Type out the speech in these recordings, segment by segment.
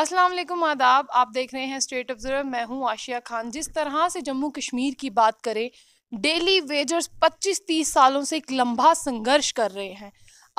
असलम आदाब आप देख रहे हैं स्टेट ऑब्जर्व मैं हूं आशिया खान जिस तरह से जम्मू कश्मीर की बात करें डेली वेजर्स 25-30 सालों से एक लंबा संघर्ष कर रहे हैं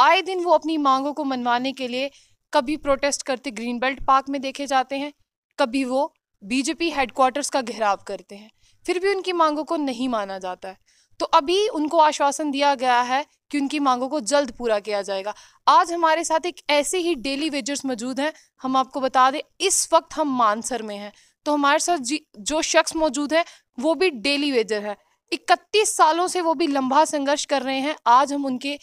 आए दिन वो अपनी मांगों को मनवाने के लिए कभी प्रोटेस्ट करते ग्रीन बेल्ट पार्क में देखे जाते हैं कभी वो बीजेपी हेडक्वार्टर्स का घेराव करते हैं फिर भी उनकी मांगों को नहीं माना जाता है तो अभी उनको आश्वासन दिया गया है कि उनकी मांगों को जल्द पूरा किया जाएगा आज हमारे साथ एक ऐसे ही डेली वेजर्स मौजूद हैं हम आपको बता दें इस वक्त हम मानसर में हैं तो हमारे साथ जी जो शख्स मौजूद है वो भी डेली वेजर है इकतीस सालों से वो भी लंबा संघर्ष कर रहे हैं आज हम उनके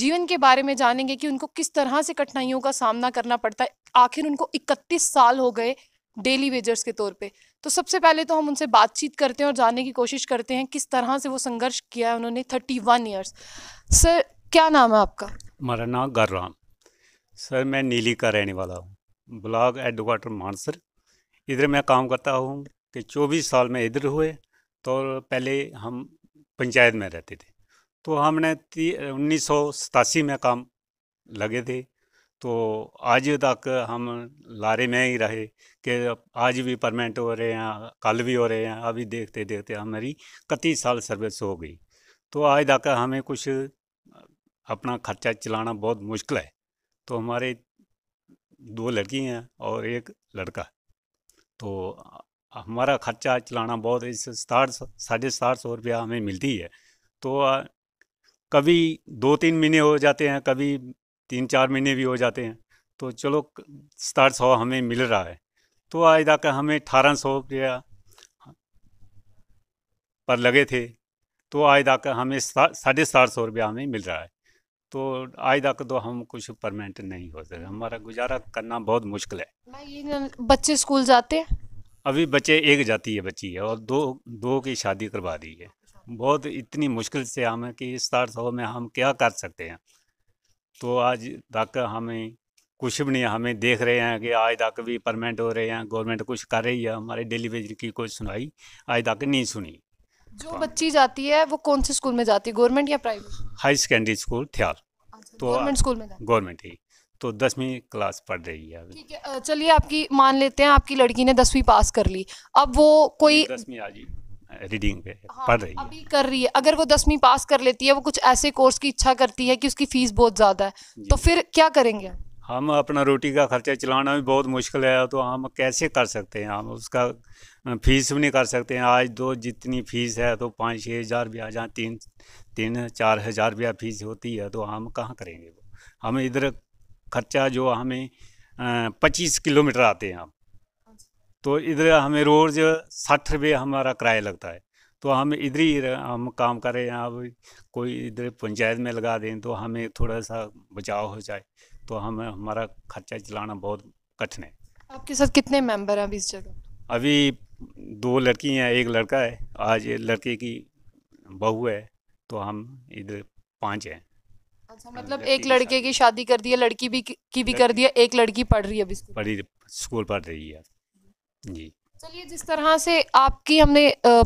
जीवन के बारे में जानेंगे कि उनको किस तरह से कठिनाइयों का सामना करना पड़ता है आखिर उनको इकतीस साल हो गए डेली वेजर्स के तौर पर तो सबसे पहले तो हम उनसे बातचीत करते हैं और जानने की कोशिश करते हैं किस तरह से वो संघर्ष किया है उन्होंने थर्टी वन ईयर्स सर क्या नाम है आपका मेरा नाम गर्राम सर मैं नीली का रहने वाला हूँ ब्लॉग एडवोकेटर मानसर इधर मैं काम करता हूँ कि चौबीस साल में इधर हुए तो पहले हम पंचायत में रहते थे तो हमने उन्नीस सौ सतासी में काम लगे थे तो आज तक हम लारे में ही रहे कि आज भी परमानेंट हो रहे हैं कल भी हो रहे हैं अभी देखते देखते हमारी कती साल सर्विस हो गई तो आज तक हमें कुछ अपना खर्चा चलाना बहुत मुश्किल है तो हमारे दो लड़की हैं और एक लड़का तो हमारा खर्चा चलाना बहुत इस साठ साढ़े साठ सौ रुपया हमें मिलती है तो कभी दो तीन महीने हो जाते हैं कभी तीन चार महीने भी हो जाते हैं तो चलो सतारह सौ हमें मिल रहा है तो आज तक हमें अठारह सौ रुपया पर लगे थे तो आज तक हमें साढ़े सात सौ रुपया हमें मिल रहा है तो आज तक तो हम कुछ परमानेंट नहीं हो सके हमारा गुजारा करना बहुत मुश्किल है बच्चे स्कूल जाते हैं अभी बच्चे एक जाती है बच्ची है और दो दो की शादी करवा दी है बहुत इतनी मुश्किल से हम कि इस सौ में हम क्या कर सकते हैं तो आज तक हमें कुछ भी नहीं हमें देख रहे हैं कि आज तक भी परमानेंट हो रहे हैं गवर्नमेंट कुछ कर रही है हमारे डेली वेज की कोई सुनाई आज तक नहीं सुनी जो बच्ची जाती है वो कौन से स्कूल में जाती है गवर्नमेंट या प्राइवेट हाई सेकेंडरी स्कूल थ्याल अच्छा, तो गवर्नमेंट स्कूल में गवर्नमेंट ही तो दसवीं क्लास पढ़ रही है ठीक है चलिए आपकी मान लेते हैं आपकी लड़की ने दसवीं पास कर ली अब वो कोई दसवीं आ जी रीडिंग पे हाँ, पढ़ रही है अभी कर रही है अगर वो दसवीं पास कर लेती है वो कुछ ऐसे कोर्स की इच्छा करती है कि उसकी फीस बहुत ज़्यादा है तो फिर क्या करेंगे हम अपना रोटी का खर्चा चलाना भी बहुत मुश्किल है तो हम कैसे कर सकते हैं हम उसका फीस भी नहीं कर सकते हैं आज दो जितनी फीस है तो पाँच छः हज़ार भी आ जहाँ तीन तीन चार हज़ार रुपया फीस होती है तो हम कहाँ करेंगे वो हम इधर खर्चा जो हमें पच्चीस किलोमीटर आते हैं हम तो इधर हमें रोज़ साठ रुपये हमारा किराया लगता है तो हम इधर ही हम काम करें अब कोई इधर पंचायत में लगा दें तो हमें थोड़ा सा बचाव हो जाए तो हम हमारा खर्चा चलाना बहुत कठिन है आपके साथ कितने मेंबर हैं अभी इस जगह अभी दो लड़की हैं एक लड़का है आज लड़के की बहू है तो हम इधर पाँच हैं अच्छा मतलब एक लड़के की शादी कर दी है लड़की भी की भी कर दिया एक लड़की पढ़ रही है अभी स्कूल स्कूल पढ़ रही है चलिए जिस तरह से आपकी हमने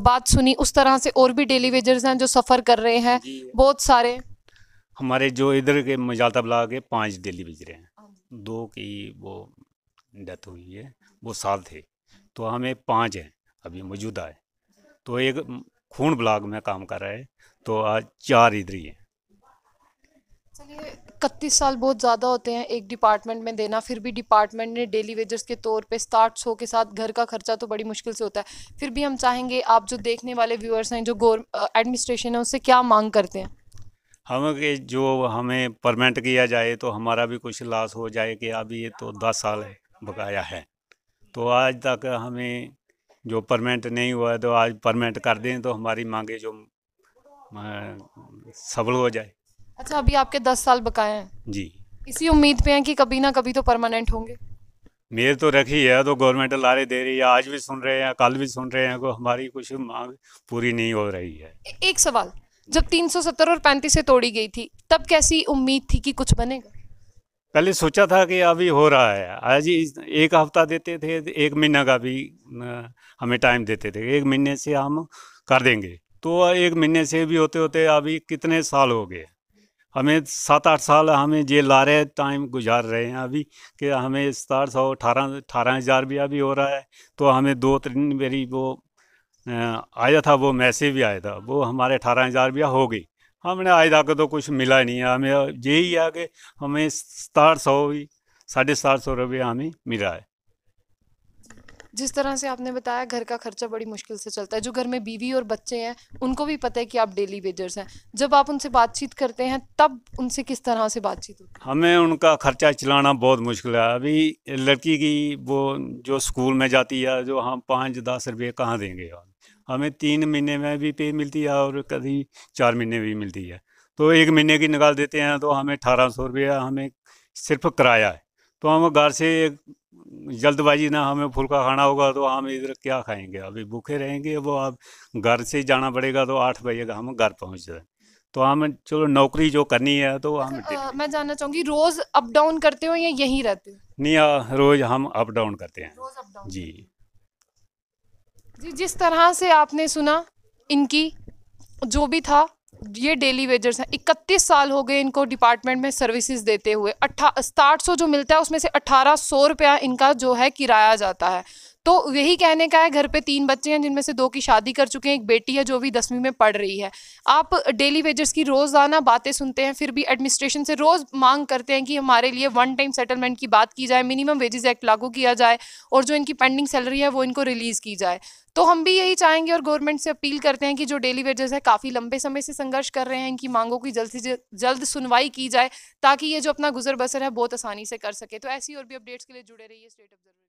बात सुनी उस तरह से और भी डेली वेजर्स हैं जो सफ़र कर रहे हैं बहुत सारे हमारे जो इधर के मजाता ब्लॉक के पांच डेली वेजर हैं हाँ। दो की वो डेथ हुई है वो साल थे तो हमें पांच हैं अभी मौजूदा है तो एक खून ब्लॉक में काम कर रहा है तो आज चार इधर ही हैं चलिए इकतीस साल बहुत ज़्यादा होते हैं एक डिपार्टमेंट में देना फिर भी डिपार्टमेंट ने डेली वेजर्स के तौर पे स्टार्ट सौ के साथ घर का खर्चा तो बड़ी मुश्किल से होता है फिर भी हम चाहेंगे आप जो देखने वाले व्यूअर्स हैं जो गोर एडमिनिस्ट्रेशन है उससे क्या मांग करते हैं हम के जो हमें परमानेंट किया जाए तो हमारा भी कुछ लॉस हो जाए कि अभी ये तो दस साल बकाया है तो आज तक हमें जो परमानेंट नहीं हुआ है तो आज परमानेंट कर दें तो हमारी मांगे जो सबल हो जाए अच्छा अभी आपके दस साल बकाए हैं जी इसी उम्मीद पे हैं कि कभी ना कभी तो परमानेंट होंगे मेर तो रखी है तो गवर्नमेंट लारे दे रही है आज भी सुन रहे हैं कल भी सुन रहे हैं को तो हमारी कुछ मांग पूरी नहीं हो रही है ए- एक सवाल जब 370 और 35 से तोड़ी गई थी तब कैसी उम्मीद थी कि कुछ बनेगा पहले सोचा था कि अभी हो रहा है आज एक हफ्ता देते थे तो एक महीना का भी हमें टाइम देते थे एक महीने से हम कर देंगे तो एक महीने से भी होते होते अभी कितने साल हो गए हमें सात आठ साल हमें जेल ला रहे टाइम गुजार रहे हैं अभी कि हमें सतारह सौ अठारह अठारह हज़ार भी अभी हो रहा है तो हमें दो तीन मेरी वो आया था वो मैसेज भी आया था वो हमारे अठारह हज़ार रुपया हो गई हमने आज तक तो कुछ मिला नहीं है हमें यही है कि हमें सतारह सौ साढ़े सात सौ रुपया हमें मिला है जिस तरह से आपने बताया घर का खर्चा बड़ी मुश्किल से चलता है जो घर में बीवी और बच्चे हैं उनको भी पता है कि आप डेली वेजर्स हैं जब आप उनसे बातचीत करते हैं तब उनसे किस तरह से बातचीत होती है हमें उनका खर्चा चलाना बहुत मुश्किल है अभी लड़की की वो जो स्कूल में जाती है जो हम पाँच दस रुपये कहाँ देंगे हमें तीन महीने में भी पे मिलती है और कभी चार महीने भी मिलती है तो एक महीने की निकाल देते हैं तो हमें अठारह सौ रुपया हमें सिर्फ किराया है तो हम घर से जल्दबाजी ना हमें फुल्का खाना होगा तो हम इधर क्या खाएंगे अभी भूखे रहेंगे वो अब घर से जाना पड़ेगा तो आठ बजे का हम घर पहुंच जाए तो हम चलो नौकरी जो करनी है तो हम आ, अच्छा, मैं जानना चाहूंगी रोज़ अप डाउन करते हो या यहीं रहते हो नहीं आ, रोज़ हम अप डाउन करते हैं रोज अप डाउन जी जी जिस तरह से आपने सुना इनकी जो भी था ये डेली वेजर्स हैं इकतीस साल हो गए इनको डिपार्टमेंट में सर्विसेज देते हुए अट्ठा साठ सौ जो मिलता है उसमें से अट्ठारह सौ रुपया इनका जो है किराया जाता है तो यही कहने का है घर पे तीन बच्चे हैं जिनमें से दो की शादी कर चुके हैं एक बेटी है जो भी दसवीं में पढ़ रही है आप डेली वेजर्स की रोज़ाना बातें सुनते हैं फिर भी एडमिनिस्ट्रेशन से रोज़ मांग करते हैं कि हमारे लिए वन टाइम सेटलमेंट की बात की जाए मिनिमम वेजेस एक्ट लागू किया जाए और जो इनकी पेंडिंग सैलरी है वो इनको रिलीज़ की जाए तो हम भी यही चाहेंगे और गवर्नमेंट से अपील करते हैं कि जो डेली वेजर्स है काफ़ी लंबे समय से संघर्ष कर रहे हैं इनकी मांगों की जल्द से जल्द सुनवाई की जाए ताकि ये जो अपना गुजर बसर है बहुत आसानी से कर सके तो ऐसी और भी अपडेट्स के लिए जुड़े रहिए स्टेट ऑफ